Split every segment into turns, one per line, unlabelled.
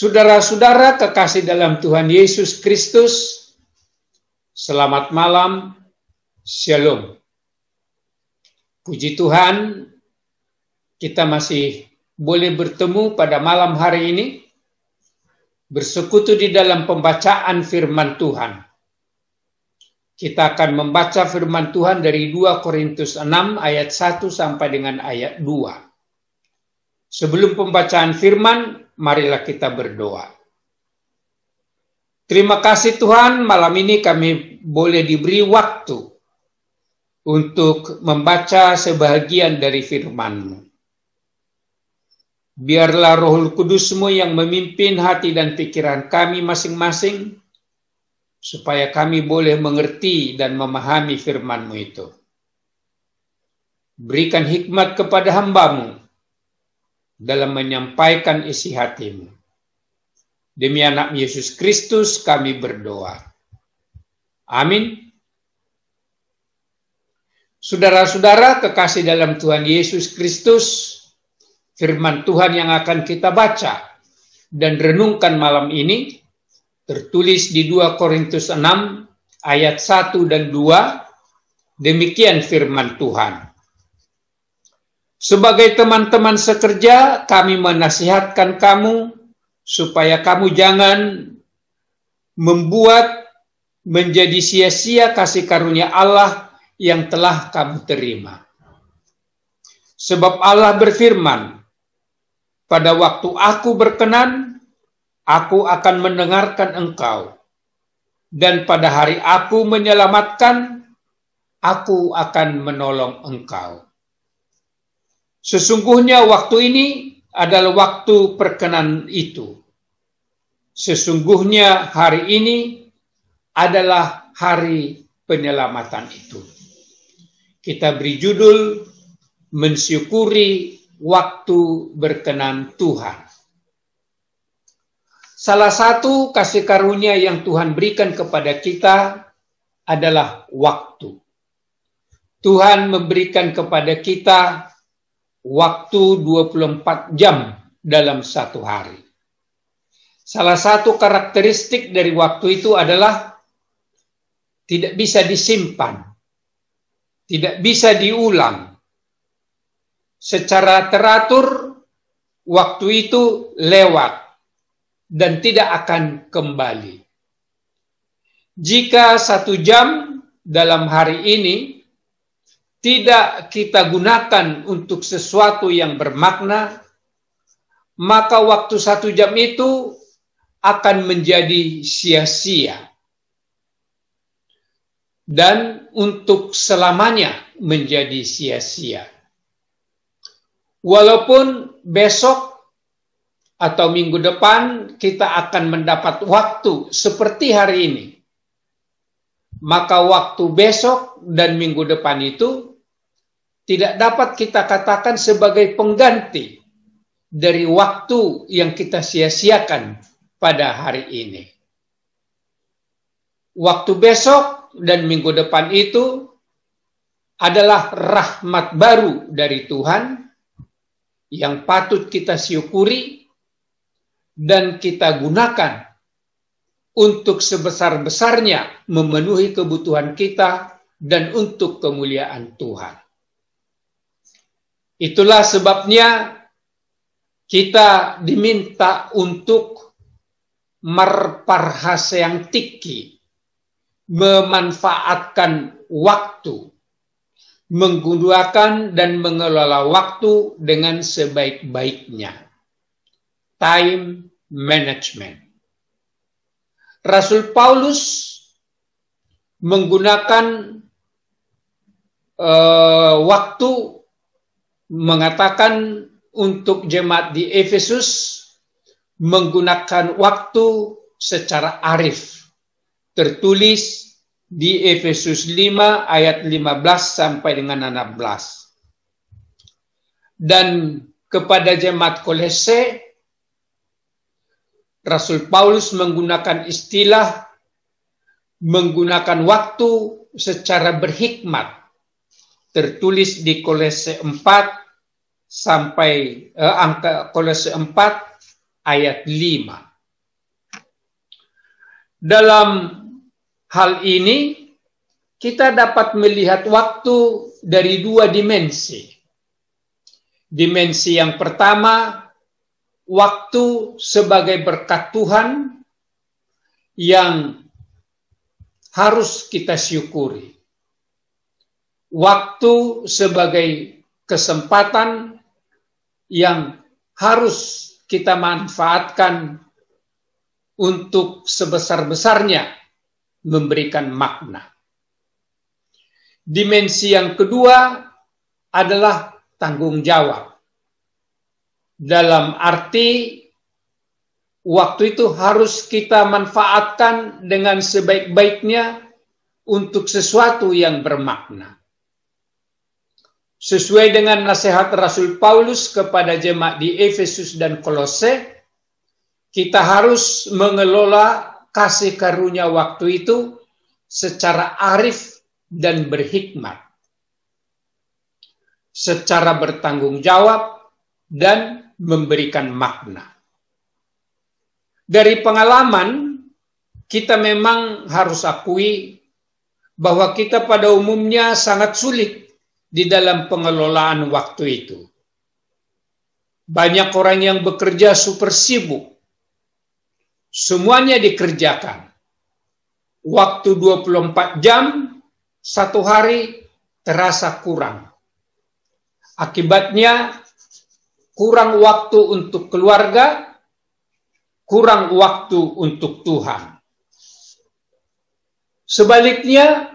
Saudara-saudara kekasih dalam Tuhan Yesus Kristus, selamat malam, shalom. Puji Tuhan, kita masih boleh bertemu pada malam hari ini, bersekutu di dalam pembacaan firman Tuhan. Kita akan membaca firman Tuhan dari 2 Korintus 6 ayat 1 sampai dengan ayat 2. Sebelum pembacaan firman, marilah kita berdoa. Terima kasih Tuhan, malam ini kami boleh diberi waktu untuk membaca sebahagian dari firman-Mu. Biarlah roh kudus-Mu yang memimpin hati dan pikiran kami masing-masing, supaya kami boleh mengerti dan memahami firman-Mu itu. Berikan hikmat kepada hambamu, dalam menyampaikan isi hatimu. Demi anak Yesus Kristus kami berdoa. Amin. Saudara-saudara kekasih dalam Tuhan Yesus Kristus, firman Tuhan yang akan kita baca dan renungkan malam ini tertulis di 2 Korintus 6 ayat 1 dan 2. Demikian firman Tuhan. Sebagai teman-teman sekerja, kami menasihatkan kamu supaya kamu jangan membuat menjadi sia-sia kasih karunia Allah yang telah kamu terima. Sebab Allah berfirman, "Pada waktu Aku berkenan, Aku akan mendengarkan engkau, dan pada hari Aku menyelamatkan, Aku akan menolong engkau." Sesungguhnya waktu ini adalah waktu perkenan itu. Sesungguhnya hari ini adalah hari penyelamatan itu. Kita beri judul mensyukuri waktu berkenan Tuhan. Salah satu kasih karunia yang Tuhan berikan kepada kita adalah waktu. Tuhan memberikan kepada kita waktu 24 jam dalam satu hari. Salah satu karakteristik dari waktu itu adalah tidak bisa disimpan, tidak bisa diulang. Secara teratur, waktu itu lewat dan tidak akan kembali. Jika satu jam dalam hari ini tidak kita gunakan untuk sesuatu yang bermakna, maka waktu satu jam itu akan menjadi sia-sia dan untuk selamanya menjadi sia-sia. Walaupun besok atau minggu depan kita akan mendapat waktu seperti hari ini, maka waktu besok dan minggu depan itu tidak dapat kita katakan sebagai pengganti dari waktu yang kita sia-siakan pada hari ini. Waktu besok dan minggu depan itu adalah rahmat baru dari Tuhan yang patut kita syukuri dan kita gunakan untuk sebesar-besarnya memenuhi kebutuhan kita dan untuk kemuliaan Tuhan. Itulah sebabnya kita diminta untuk tiki, memanfaatkan waktu, menggunakan dan mengelola waktu dengan sebaik-baiknya. Time management. Rasul Paulus menggunakan uh, waktu mengatakan untuk jemaat di Efesus menggunakan waktu secara arif. Tertulis di Efesus 5 ayat 15 sampai dengan 16. Dan kepada jemaat Kolese Rasul Paulus menggunakan istilah menggunakan waktu secara berhikmat tertulis di kolese 4 sampai eh, angka Kolose 4 ayat 5. Dalam hal ini kita dapat melihat waktu dari dua dimensi. Dimensi yang pertama waktu sebagai berkat Tuhan yang harus kita syukuri waktu sebagai kesempatan yang harus kita manfaatkan untuk sebesar-besarnya memberikan makna. Dimensi yang kedua adalah tanggung jawab. Dalam arti waktu itu harus kita manfaatkan dengan sebaik-baiknya untuk sesuatu yang bermakna. Sesuai dengan nasihat Rasul Paulus kepada jemaat di Efesus dan Kolose, kita harus mengelola kasih karunia waktu itu secara arif dan berhikmat, secara bertanggung jawab dan memberikan makna. Dari pengalaman, kita memang harus akui bahwa kita pada umumnya sangat sulit di dalam pengelolaan waktu itu. Banyak orang yang bekerja super sibuk. Semuanya dikerjakan. Waktu 24 jam, satu hari terasa kurang. Akibatnya kurang waktu untuk keluarga, kurang waktu untuk Tuhan. Sebaliknya,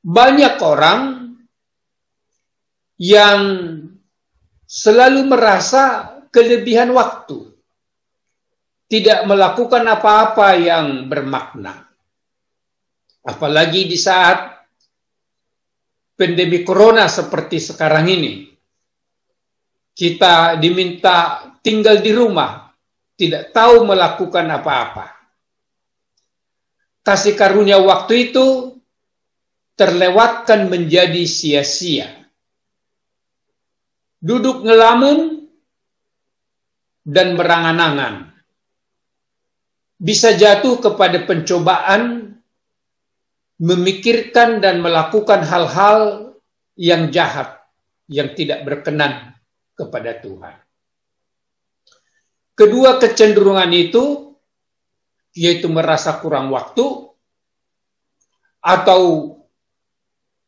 banyak orang yang selalu merasa kelebihan waktu, tidak melakukan apa-apa yang bermakna. Apalagi di saat pandemi corona seperti sekarang ini, kita diminta tinggal di rumah, tidak tahu melakukan apa-apa. Kasih karunia waktu itu terlewatkan menjadi sia-sia duduk ngelamun dan berangan-angan. Bisa jatuh kepada pencobaan, memikirkan dan melakukan hal-hal yang jahat, yang tidak berkenan kepada Tuhan. Kedua kecenderungan itu, yaitu merasa kurang waktu, atau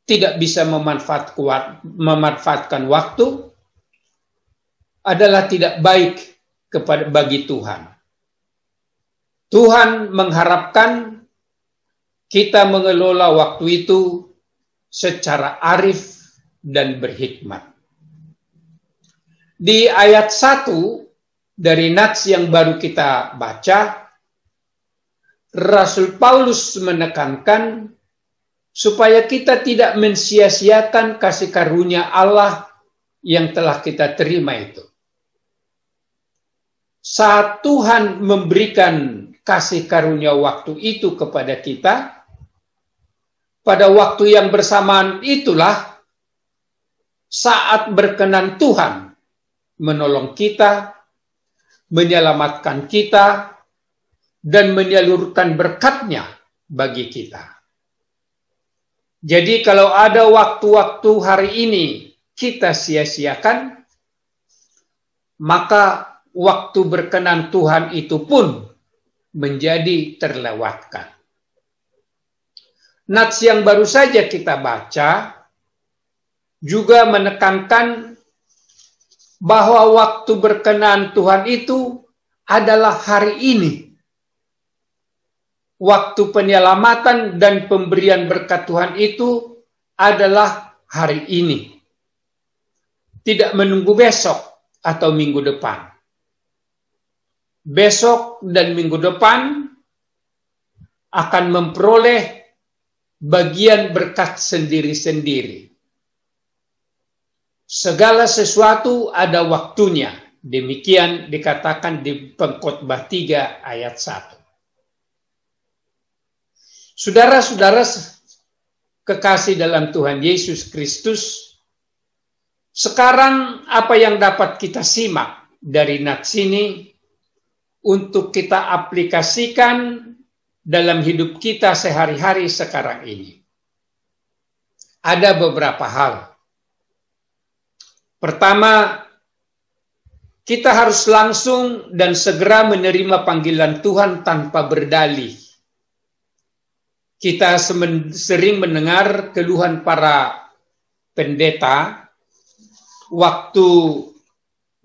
tidak bisa memanfaatkan, waktu, adalah tidak baik kepada bagi Tuhan. Tuhan mengharapkan kita mengelola waktu itu secara arif dan berhikmat. Di ayat 1 dari nats yang baru kita baca, Rasul Paulus menekankan supaya kita tidak mensia-siakan kasih karunia Allah yang telah kita terima itu saat Tuhan memberikan kasih karunia waktu itu kepada kita, pada waktu yang bersamaan itulah saat berkenan Tuhan menolong kita, menyelamatkan kita, dan menyalurkan berkatnya bagi kita. Jadi kalau ada waktu-waktu hari ini kita sia-siakan, maka waktu berkenan Tuhan itu pun menjadi terlewatkan. Nats yang baru saja kita baca juga menekankan bahwa waktu berkenan Tuhan itu adalah hari ini. Waktu penyelamatan dan pemberian berkat Tuhan itu adalah hari ini. Tidak menunggu besok atau minggu depan besok dan minggu depan akan memperoleh bagian berkat sendiri-sendiri. Segala sesuatu ada waktunya. Demikian dikatakan di Pengkhotbah 3 ayat 1. Saudara-saudara kekasih dalam Tuhan Yesus Kristus, sekarang apa yang dapat kita simak dari nats ini untuk kita aplikasikan dalam hidup kita sehari-hari sekarang ini. Ada beberapa hal. Pertama, kita harus langsung dan segera menerima panggilan Tuhan tanpa berdalih. Kita sering mendengar keluhan para pendeta waktu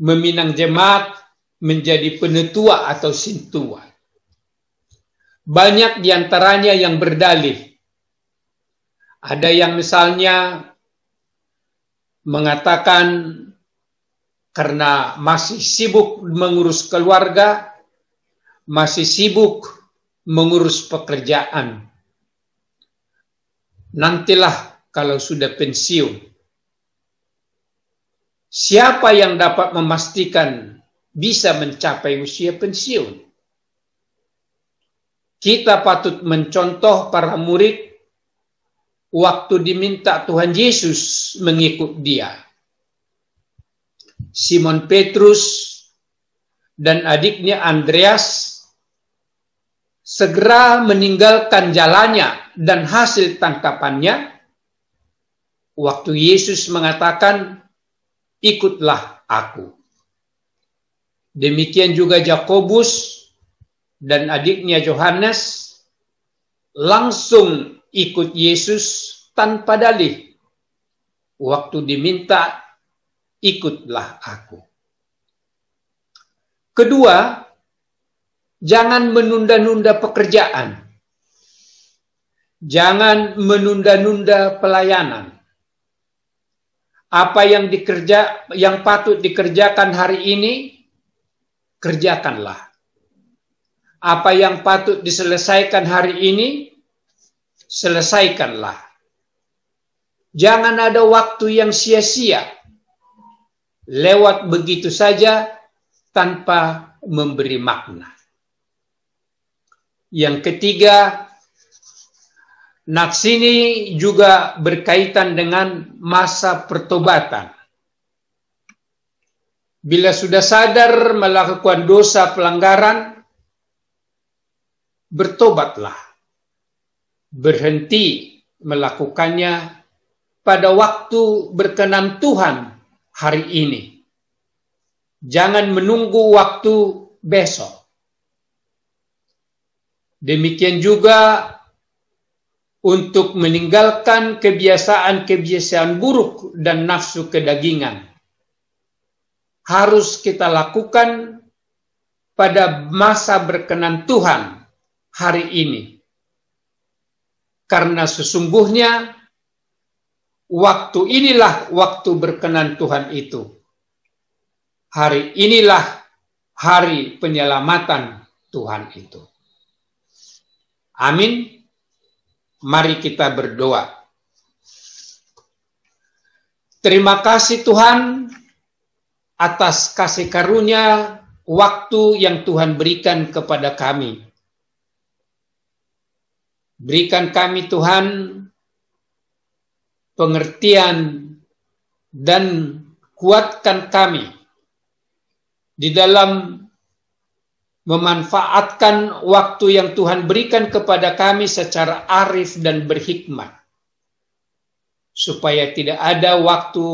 meminang jemaat menjadi penetua atau sintua. Banyak diantaranya yang berdalih. Ada yang misalnya mengatakan karena masih sibuk mengurus keluarga, masih sibuk mengurus pekerjaan. Nantilah kalau sudah pensiun. Siapa yang dapat memastikan bisa mencapai usia pensiun. Kita patut mencontoh para murid waktu diminta Tuhan Yesus mengikut dia. Simon Petrus dan adiknya Andreas segera meninggalkan jalannya dan hasil tangkapannya. Waktu Yesus mengatakan, "Ikutlah aku." Demikian juga Jakobus dan adiknya Yohanes langsung ikut Yesus tanpa dalih. Waktu diminta, ikutlah aku. Kedua, jangan menunda-nunda pekerjaan. Jangan menunda-nunda pelayanan. Apa yang dikerja yang patut dikerjakan hari ini kerjakanlah. Apa yang patut diselesaikan hari ini, selesaikanlah. Jangan ada waktu yang sia-sia lewat begitu saja tanpa memberi makna. Yang ketiga, nats ini juga berkaitan dengan masa pertobatan. Bila sudah sadar melakukan dosa pelanggaran, bertobatlah. Berhenti melakukannya pada waktu berkenan Tuhan hari ini. Jangan menunggu waktu besok. Demikian juga untuk meninggalkan kebiasaan-kebiasaan buruk dan nafsu kedagingan harus kita lakukan pada masa berkenan Tuhan hari ini. Karena sesungguhnya waktu inilah waktu berkenan Tuhan itu. Hari inilah hari penyelamatan Tuhan itu. Amin. Mari kita berdoa. Terima kasih Tuhan atas kasih karunia waktu yang Tuhan berikan kepada kami. Berikan kami Tuhan pengertian dan kuatkan kami di dalam memanfaatkan waktu yang Tuhan berikan kepada kami secara arif dan berhikmat supaya tidak ada waktu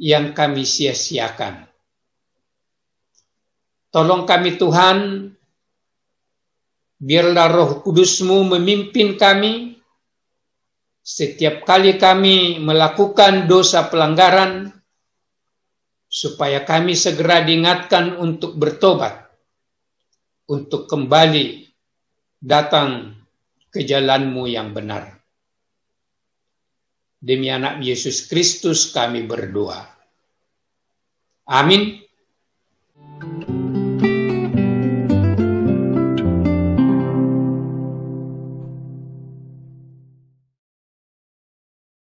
yang kami sia-siakan. Tolong kami Tuhan, biarlah roh kudusmu memimpin kami setiap kali kami melakukan dosa pelanggaran, supaya kami segera diingatkan untuk bertobat, untuk kembali datang ke jalanmu yang benar. Demi anak Yesus Kristus kami berdoa. Amin.